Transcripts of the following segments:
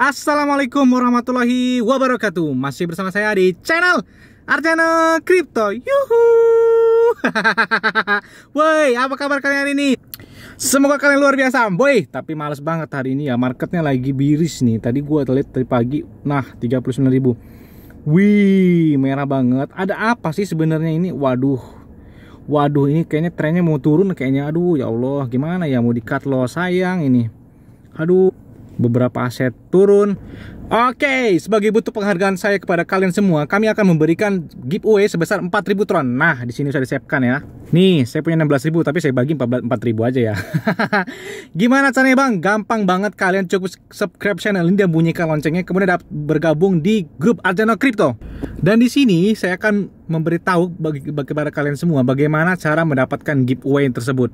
Assalamualaikum warahmatullahi wabarakatuh Masih bersama saya di channel Arjana Crypto Yuhu Woi apa kabar kalian hari ini? Semoga kalian luar biasa boy Tapi males banget hari ini ya Marketnya lagi biris nih Tadi gue lihat tadi pagi Nah 39 ribu Wih merah banget Ada apa sih sebenarnya ini? Waduh Waduh ini kayaknya trennya mau turun kayaknya Aduh ya Allah gimana ya mau di cut loh sayang ini Aduh beberapa aset turun. Oke, okay, sebagai bentuk penghargaan saya kepada kalian semua, kami akan memberikan giveaway sebesar 4000 tron. Nah, di sini sudah disiapkan ya. Nih, saya punya 16000 tapi saya bagi 4000 aja ya. Gimana caranya, Bang? Gampang banget kalian cukup subscribe channel ini dan bunyikan loncengnya kemudian dapat bergabung di grup Arjano Crypto. Dan di sini saya akan memberitahu bagi kepada kalian semua bagaimana cara mendapatkan giveaway tersebut.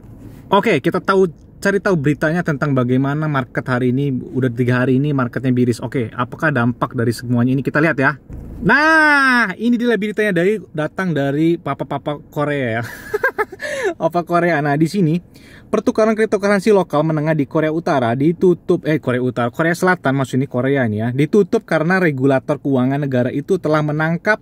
Oke, okay, kita tahu cari tahu beritanya tentang bagaimana market hari ini udah tiga hari ini marketnya biris oke apakah dampak dari semuanya ini kita lihat ya nah ini dia beritanya dari datang dari papa-papa Korea ya Apa Korea. Nah, di sini pertukaran cryptocurrency lokal menengah di Korea Utara ditutup eh Korea Utara, Korea Selatan maksud ini Korea ini ya, ditutup karena regulator keuangan negara itu telah menangkap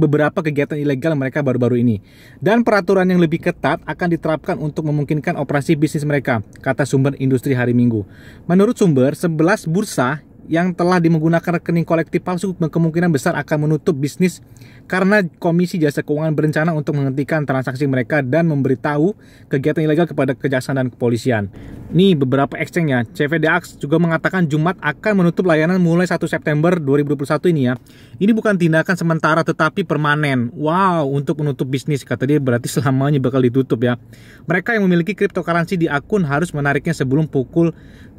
beberapa kegiatan ilegal mereka baru-baru ini. Dan peraturan yang lebih ketat akan diterapkan untuk memungkinkan operasi bisnis mereka, kata sumber industri hari Minggu. Menurut sumber, 11 bursa yang telah dimenggunakan rekening kolektif palsu kemungkinan besar akan menutup bisnis karena Komisi Jasa Keuangan berencana untuk menghentikan transaksi mereka dan memberitahu kegiatan ilegal kepada kejaksaan dan kepolisian. Ini beberapa exchange ya. CVDAX juga mengatakan Jumat akan menutup layanan mulai 1 September 2021 ini ya. Ini bukan tindakan sementara tetapi permanen. Wow, untuk menutup bisnis kata dia berarti selamanya bakal ditutup ya. Mereka yang memiliki cryptocurrency di akun harus menariknya sebelum pukul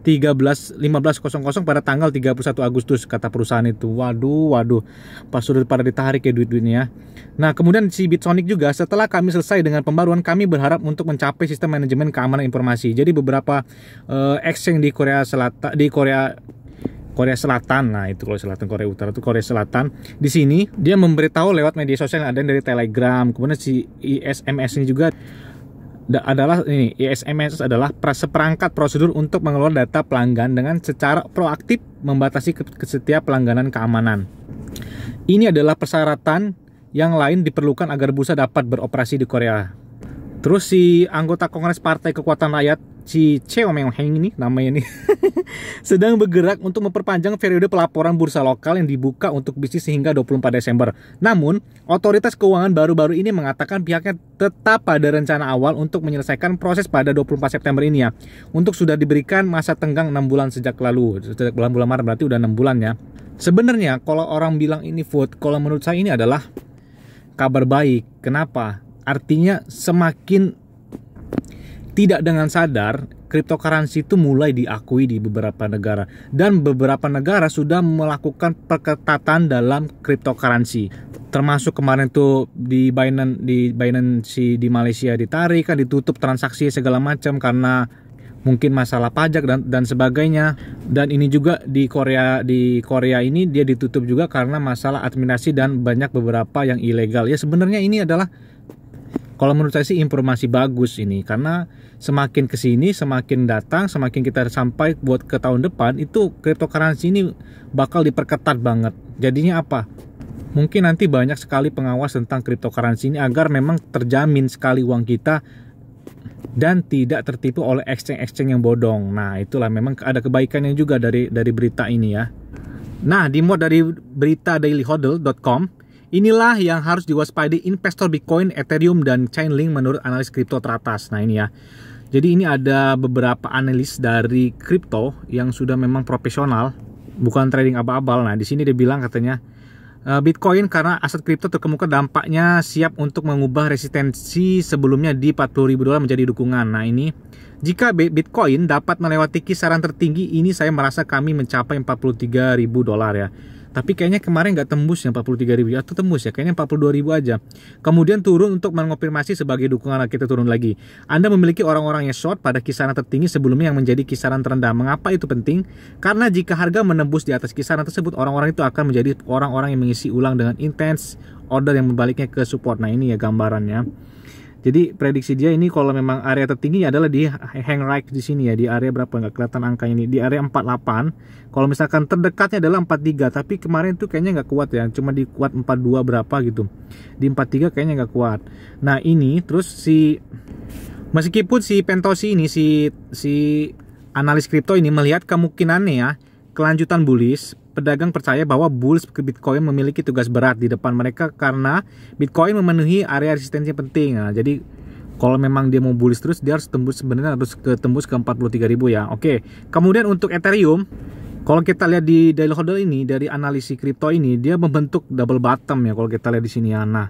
13 15.00 pada tanggal 31 Agustus kata perusahaan itu. Waduh, waduh. Pas sudah pada ditarik ya duit-duitnya. Nah, kemudian si Bitsonic juga setelah kami selesai dengan pembaruan kami berharap untuk mencapai sistem manajemen keamanan informasi. Jadi beberapa uh, exchange di Korea Selatan di Korea Korea Selatan. Nah, itu Korea Selatan, Korea Utara itu Korea Selatan. Di sini dia memberitahu lewat media sosial yang ada dari Telegram. Kemudian si SMS ini juga adalah ini ISMS adalah seperangkat prosedur untuk mengelola data pelanggan dengan secara proaktif membatasi ke, setiap pelangganan keamanan. Ini adalah persyaratan yang lain diperlukan agar Busa dapat beroperasi di Korea. Terus si anggota Kongres Partai Kekuatan Rakyat Ciceo Heng ini namanya ini sedang bergerak untuk memperpanjang periode pelaporan bursa lokal yang dibuka untuk bisnis sehingga 24 Desember. Namun, otoritas keuangan baru-baru ini mengatakan pihaknya tetap pada rencana awal untuk menyelesaikan proses pada 24 September ini ya. Untuk sudah diberikan masa tenggang 6 bulan sejak lalu. Sejak bulan-bulan Maret berarti udah 6 bulan ya. Sebenarnya kalau orang bilang ini vote, kalau menurut saya ini adalah kabar baik. Kenapa? Artinya semakin tidak dengan sadar cryptocurrency itu mulai diakui di beberapa negara dan beberapa negara sudah melakukan perketatan dalam cryptocurrency termasuk kemarin tuh di Binance di Binance di Malaysia ditarik kan ditutup transaksi segala macam karena mungkin masalah pajak dan dan sebagainya dan ini juga di Korea di Korea ini dia ditutup juga karena masalah administrasi dan banyak beberapa yang ilegal ya sebenarnya ini adalah kalau menurut saya sih informasi bagus ini karena semakin ke sini semakin datang semakin kita sampai buat ke tahun depan itu cryptocurrency ini bakal diperketat banget jadinya apa mungkin nanti banyak sekali pengawas tentang cryptocurrency ini agar memang terjamin sekali uang kita dan tidak tertipu oleh exchange-exchange yang bodong. Nah, itulah memang ada kebaikannya juga dari dari berita ini ya. Nah, dimuat dari berita dailyhodl.com Inilah yang harus diwaspadai investor Bitcoin, Ethereum, dan Chainlink menurut analis kripto teratas. Nah ini ya. Jadi ini ada beberapa analis dari kripto yang sudah memang profesional, bukan trading abal-abal. Nah di sini dia bilang katanya e, Bitcoin karena aset kripto terkemuka dampaknya siap untuk mengubah resistensi sebelumnya di 40 ribu dolar menjadi dukungan. Nah ini jika Bitcoin dapat melewati kisaran tertinggi ini saya merasa kami mencapai 43 ribu dolar ya tapi kayaknya kemarin nggak tembus yang 43 ribu atau ya, tembus ya kayaknya 42 ribu aja kemudian turun untuk mengonfirmasi sebagai dukungan kita turun lagi Anda memiliki orang-orang yang short pada kisaran tertinggi sebelumnya yang menjadi kisaran terendah mengapa itu penting karena jika harga menembus di atas kisaran tersebut orang-orang itu akan menjadi orang-orang yang mengisi ulang dengan intens order yang membaliknya ke support nah ini ya gambarannya jadi prediksi dia ini kalau memang area tertinggi adalah di hang right di sini ya, di area berapa nggak kelihatan angka ini, di area 48. Kalau misalkan terdekatnya adalah 43, tapi kemarin tuh kayaknya nggak kuat ya, cuma di kuat 42 berapa gitu. Di 43 kayaknya nggak kuat. Nah ini terus si meskipun si Pentosi ini si si analis kripto ini melihat kemungkinannya ya kelanjutan bullish pedagang percaya bahwa bulls Bitcoin memiliki tugas berat di depan mereka karena Bitcoin memenuhi area resistensi penting. Nah, jadi kalau memang dia mau bullish terus dia harus tembus sebenarnya harus ke tembus ke 43.000 ya. Oke. Kemudian untuk Ethereum kalau kita lihat di daily hodl ini dari analisis kripto ini dia membentuk double bottom ya kalau kita lihat di sini ya. Nah,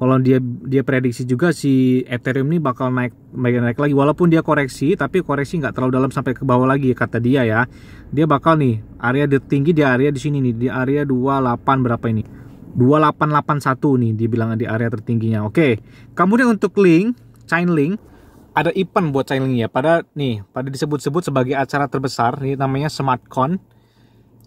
kalau dia dia prediksi juga si Ethereum ini bakal naik naik, naik lagi walaupun dia koreksi tapi koreksi nggak terlalu dalam sampai ke bawah lagi kata dia ya dia bakal nih area tertinggi di area di sini nih di area 28 berapa ini 2881 nih dibilang di area tertingginya oke kemudian untuk link chain link ada event buat chain link ya pada nih pada disebut-sebut sebagai acara terbesar ini namanya SmartCon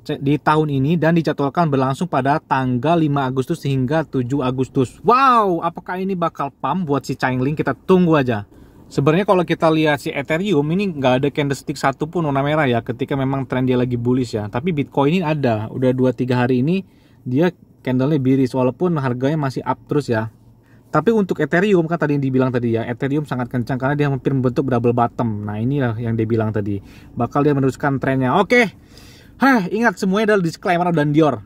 di tahun ini dan dijadwalkan berlangsung pada tanggal 5 Agustus hingga 7 Agustus. Wow, apakah ini bakal pump buat si Chainlink? Kita tunggu aja. Sebenarnya kalau kita lihat si Ethereum ini nggak ada candlestick satu pun warna merah ya ketika memang trend dia lagi bullish ya. Tapi Bitcoin ini ada, udah 2-3 hari ini dia candlenya biris walaupun harganya masih up terus ya. Tapi untuk Ethereum kan tadi yang dibilang tadi ya, Ethereum sangat kencang karena dia hampir membentuk double bottom. Nah inilah yang dia bilang tadi, bakal dia meneruskan trennya. Oke, okay. Hah, ingat semuanya adalah disclaimer dan Dior.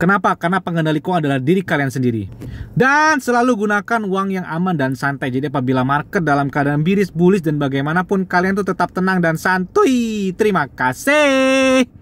Kenapa? Karena pengendali keuangan adalah diri kalian sendiri. Dan selalu gunakan uang yang aman dan santai. Jadi apabila market dalam keadaan biris, bullish dan bagaimanapun kalian tuh tetap tenang dan santuy. Terima kasih.